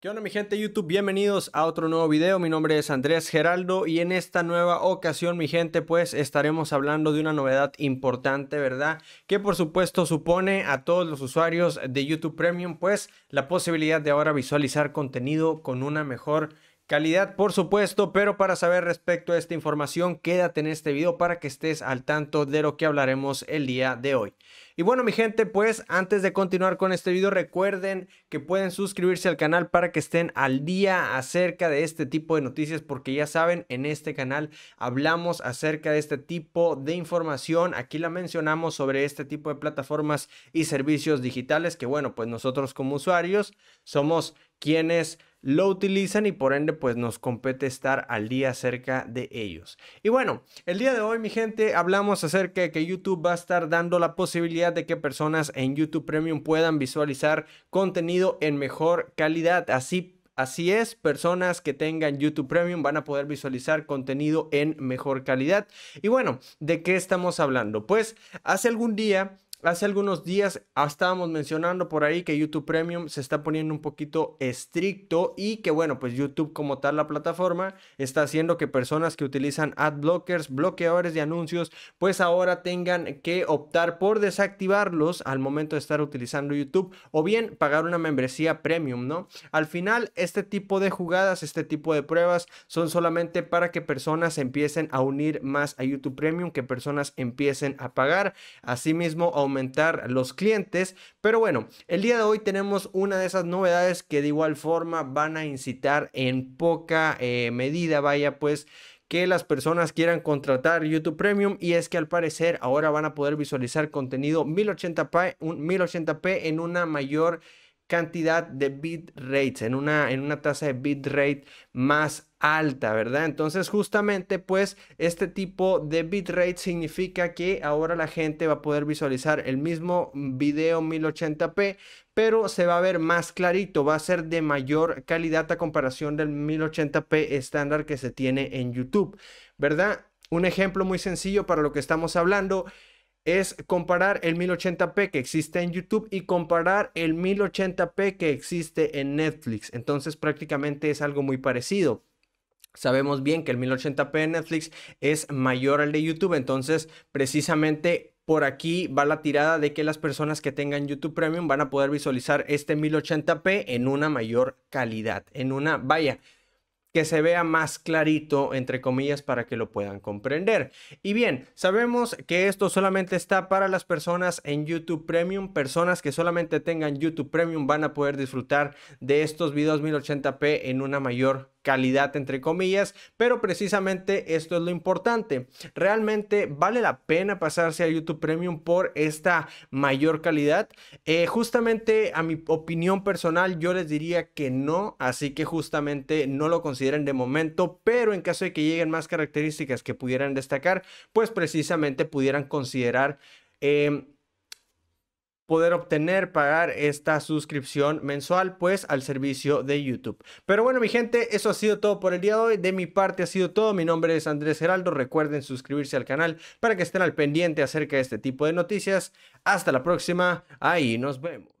¿Qué onda mi gente de YouTube? Bienvenidos a otro nuevo video, mi nombre es Andrés Geraldo y en esta nueva ocasión mi gente pues estaremos hablando de una novedad importante verdad que por supuesto supone a todos los usuarios de YouTube Premium pues la posibilidad de ahora visualizar contenido con una mejor Calidad, por supuesto, pero para saber respecto a esta información, quédate en este video para que estés al tanto de lo que hablaremos el día de hoy. Y bueno, mi gente, pues antes de continuar con este video, recuerden que pueden suscribirse al canal para que estén al día acerca de este tipo de noticias, porque ya saben, en este canal hablamos acerca de este tipo de información. Aquí la mencionamos sobre este tipo de plataformas y servicios digitales que, bueno, pues nosotros como usuarios somos quienes lo utilizan y por ende pues nos compete estar al día acerca de ellos. Y bueno, el día de hoy mi gente hablamos acerca de que YouTube va a estar dando la posibilidad de que personas en YouTube Premium puedan visualizar contenido en mejor calidad, así Así es, personas que tengan YouTube Premium van a poder visualizar contenido en mejor calidad. Y bueno, ¿de qué estamos hablando? Pues hace algún día Hace algunos días ah, estábamos mencionando por ahí que YouTube Premium se está poniendo un poquito estricto y que bueno, pues YouTube como tal la plataforma está haciendo que personas que utilizan ad blockers, bloqueadores de anuncios, pues ahora tengan que optar por desactivarlos al momento de estar utilizando YouTube o bien pagar una membresía premium, ¿no? Al final este tipo de jugadas, este tipo de pruebas son solamente para que personas empiecen a unir más a YouTube Premium, que personas empiecen a pagar, asimismo los clientes. Pero bueno, el día de hoy tenemos una de esas novedades que de igual forma van a incitar en poca eh, medida, vaya pues que las personas quieran contratar YouTube Premium y es que al parecer ahora van a poder visualizar contenido 1080p, 1080p en una mayor cantidad de bit rates, en una, en una tasa de bit rate más alta, ¿verdad? Entonces justamente pues este tipo de bit rate significa que ahora la gente va a poder visualizar el mismo video 1080p, pero se va a ver más clarito, va a ser de mayor calidad a comparación del 1080p estándar que se tiene en YouTube, ¿verdad? Un ejemplo muy sencillo para lo que estamos hablando es comparar el 1080p que existe en YouTube y comparar el 1080p que existe en Netflix. Entonces prácticamente es algo muy parecido. Sabemos bien que el 1080p en Netflix es mayor al de YouTube, entonces precisamente por aquí va la tirada de que las personas que tengan YouTube Premium van a poder visualizar este 1080p en una mayor calidad, en una, vaya, que se vea más clarito, entre comillas, para que lo puedan comprender. Y bien, sabemos que esto solamente está para las personas en YouTube Premium. Personas que solamente tengan YouTube Premium van a poder disfrutar de estos videos 1080p en una mayor calidad entre comillas, pero precisamente esto es lo importante. Realmente vale la pena pasarse a YouTube Premium por esta mayor calidad. Eh, justamente a mi opinión personal yo les diría que no, así que justamente no lo considero de momento, pero en caso de que lleguen más características que pudieran destacar, pues precisamente pudieran considerar... Em, poder obtener, pagar esta suscripción mensual, pues al servicio de YouTube. Pero bueno, mi gente, eso ha sido todo por el día de hoy. De mi parte ha sido todo. Mi nombre es Andrés Geraldo. Recuerden suscribirse al canal para que estén al pendiente acerca de este tipo de noticias. Hasta la próxima. Ahí nos vemos.